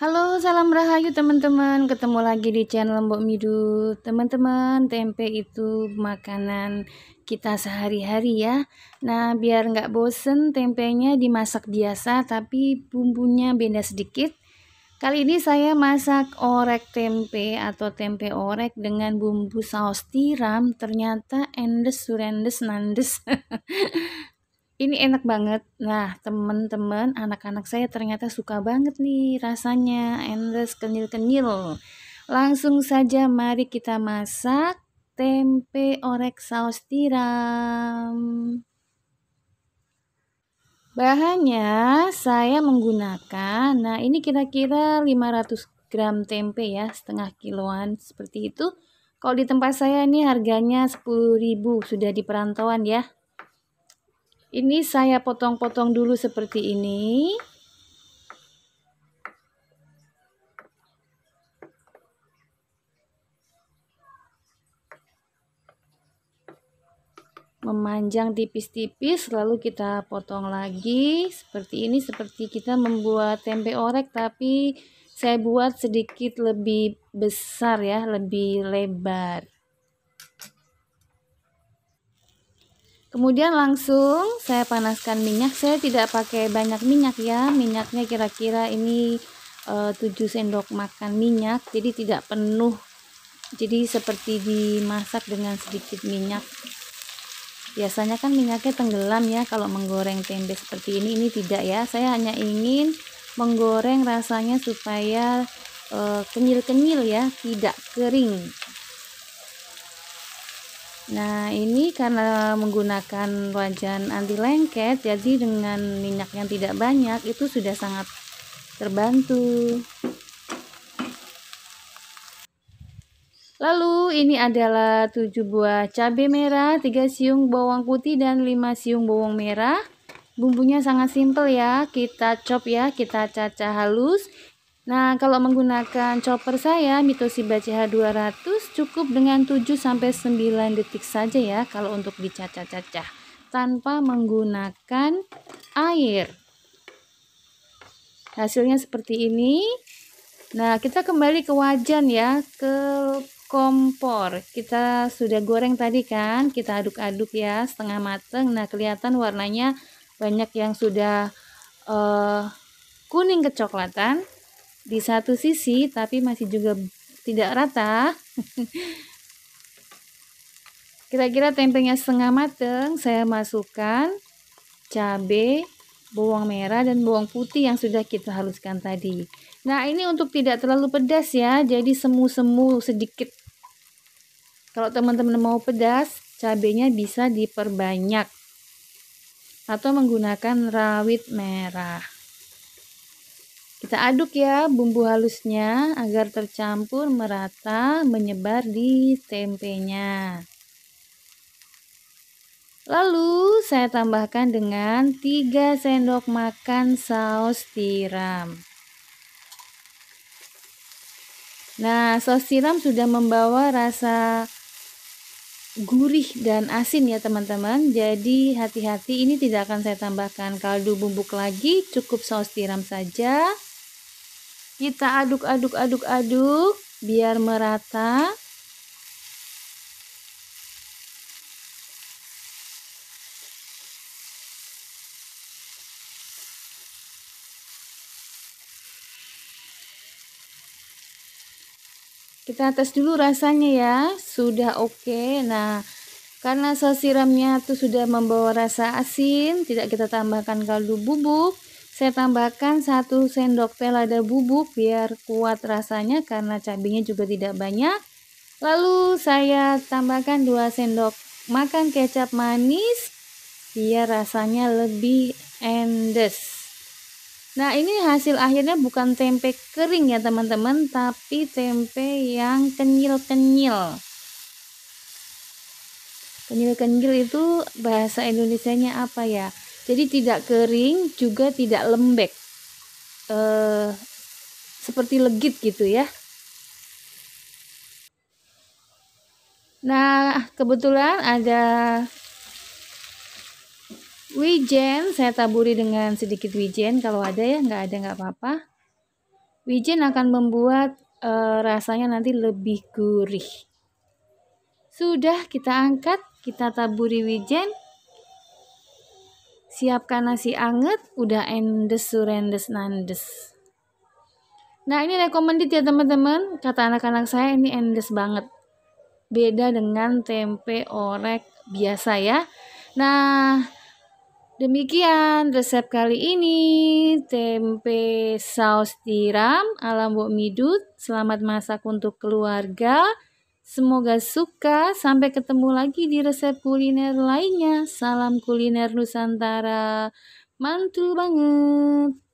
Halo, salam rahayu teman-teman. Ketemu lagi di channel Mbok Midu. Teman-teman, tempe itu makanan kita sehari-hari ya. Nah, biar nggak bosen, tempenya dimasak biasa tapi bumbunya beda sedikit. Kali ini saya masak orek tempe atau tempe orek dengan bumbu saus tiram. Ternyata endes, surendes, nandes. ini enak banget. Nah, teman-teman, anak-anak saya ternyata suka banget nih rasanya endless kenyil-kenyil. Langsung saja mari kita masak tempe orek saus tiram. Bahannya saya menggunakan, nah ini kira-kira 500 gram tempe ya, setengah kiloan seperti itu. Kalau di tempat saya ini harganya 10.000 sudah di perantauan ya. Ini saya potong-potong dulu seperti ini. memanjang tipis-tipis lalu kita potong lagi seperti ini seperti kita membuat tempe orek tapi saya buat sedikit lebih besar ya lebih lebar Kemudian langsung saya panaskan minyak. Saya tidak pakai banyak minyak ya. Minyaknya kira-kira ini e, eh, 7 sendok makan minyak. Jadi tidak penuh. Jadi seperti dimasak dengan sedikit minyak. Biasanya kan minyaknya tenggelam ya kalau menggoreng tempe seperti ini. Ini tidak ya. Saya hanya ingin menggoreng rasanya supaya eh, kenyil-kenyil ya, tidak kering. Nah ini karena menggunakan wajan anti lengket jadi dengan minyak yang tidak banyak itu sudah sangat terbantu Lalu ini adalah 7 buah cabai merah, 3 siung bawang putih dan 5 siung bawang merah Bumbunya sangat simpel ya, kita chop ya, kita cacah halus Nah, kalau menggunakan chopper saya Mitosiba CH200 cukup dengan 7 sampai 9 detik saja ya kalau untuk dicacah-cacah tanpa menggunakan air. Hasilnya seperti ini. Nah, kita kembali ke wajan ya, ke kompor. Kita sudah goreng tadi kan, kita aduk-aduk ya setengah mateng. Nah, kelihatan warnanya banyak yang sudah uh, kuning kecoklatan di satu sisi tapi masih juga tidak rata kira-kira tempenya setengah mateng saya masukkan cabai bawang merah dan bawang putih yang sudah kita haluskan tadi nah ini untuk tidak terlalu pedas ya jadi semu-semu sedikit kalau teman-teman mau pedas cabenya bisa diperbanyak atau menggunakan rawit merah kita aduk ya bumbu halusnya agar tercampur merata menyebar di tempenya. Lalu saya tambahkan dengan 3 sendok makan saus tiram. Nah, saus tiram sudah membawa rasa gurih dan asin ya teman-teman jadi hati-hati ini tidak akan saya tambahkan kaldu bubuk lagi cukup saus tiram saja kita aduk-aduk-aduk-aduk biar merata. Kita tes dulu rasanya ya, sudah oke. Okay. Nah, karena saus siramnya itu sudah membawa rasa asin, tidak kita tambahkan kaldu bubuk. Saya tambahkan satu sendok teh lada bubuk biar kuat rasanya karena cabenya juga tidak banyak. Lalu saya tambahkan dua sendok makan kecap manis biar rasanya lebih endes. Nah ini hasil akhirnya bukan tempe kering ya teman-teman tapi tempe yang kenyil-kenyil. Kenyil-kenyil itu bahasa Indonesianya apa ya? Jadi tidak kering juga tidak lembek. e, seperti legit gitu ya. Nah, kebetulan ada wijen, saya taburi dengan sedikit wijen kalau ada ya, nggak ada nggak apa-apa. Wijen akan membuat e, rasanya nanti lebih gurih. Sudah kita angkat, kita taburi wijen siapkan nasi anget, udah endes surendes nandes. Nah ini recommended ya teman-teman, kata anak-anak saya ini endes banget. Beda dengan tempe orek biasa ya. Nah demikian resep kali ini tempe saus tiram ala Mbok Midut. Selamat masak untuk keluarga. Semoga suka, sampai ketemu lagi di resep kuliner lainnya. Salam kuliner Nusantara, mantul banget!